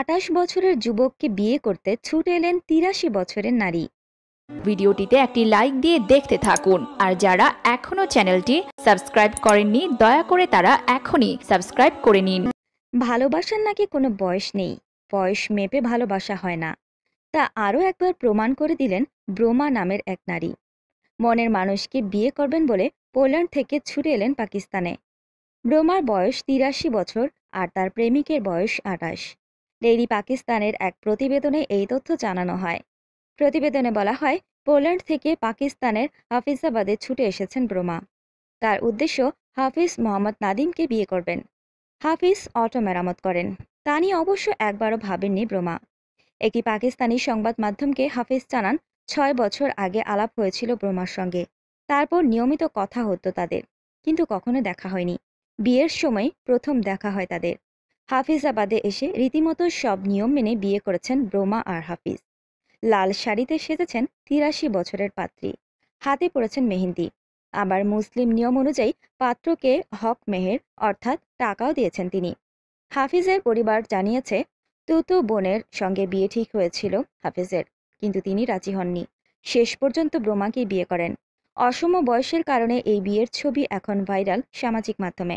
আটাশ বছরের যুবককে বিয়ে করতে ছুটে এলেন তিরাশি বছরের নারী ভিডিওটিতে একটি লাইক দিয়ে দেখতে থাকুন আর যারা এখনও চ্যানেলটি সাবস্ক্রাইব করেননি দয়া করে তারা এখনই সাবস্ক্রাইব করে নিন ভালোবাসার নাকি কোনো বয়স নেই বয়স মেপে ভালোবাসা হয় না তা আরও একবার প্রমাণ করে দিলেন ব্রোমা নামের এক নারী মনের মানুষকে বিয়ে করবেন বলে পোল্যান্ড থেকে ছুটে এলেন পাকিস্তানে ব্রোমার বয়স তিরাশি বছর আর তার প্রেমিকের বয়স আটাশ ডেইলি পাকিস্তানের এক প্রতিবেদনে এই তথ্য জানানো হয় প্রতিবেদনে বলা হয় পোল্যান্ড থেকে পাকিস্তানের হাফিজাবাদে ছুটে এসেছেন ব্রোমা তার উদ্দেশ্য হাফিজ মোহাম্মদ নাদিমকে বিয়ে করবেন হাফিজ অটো মেরামত করেন তা নিয়ে অবশ্য একবারও ভাবেননি ব্রোমা একটি পাকিস্তানি সংবাদ মাধ্যমকে হাফিজ জানান ছয় বছর আগে আলাপ হয়েছিল ব্রোমার সঙ্গে তারপর নিয়মিত কথা হতো তাদের কিন্তু কখনো দেখা হয়নি বিয়ের সময় প্রথম দেখা হয় তাদের হাফিজাবাদে এসে রীতিমতো সব নিয়ম মেনে বিয়ে করেছেন ব্রোমা আর হাফিজ লাল শাড়িতে সেজেছেন তিরাশি বছরের পাত্রী হাতে পড়েছেন মেহেন্দি আবার মুসলিম নিয়ম অনুযায়ী পাত্রকে হক মেহের অর্থাৎ টাকাও দিয়েছেন তিনি হাফিজের পরিবার জানিয়েছে তুতু বোনের সঙ্গে বিয়ে ঠিক হয়েছিল হাফিজের কিন্তু তিনি রাজি হননি শেষ পর্যন্ত ব্রোমাকে বিয়ে করেন অসম বয়সের কারণে এই বিয়ের ছবি এখন ভাইরাল সামাজিক মাধ্যমে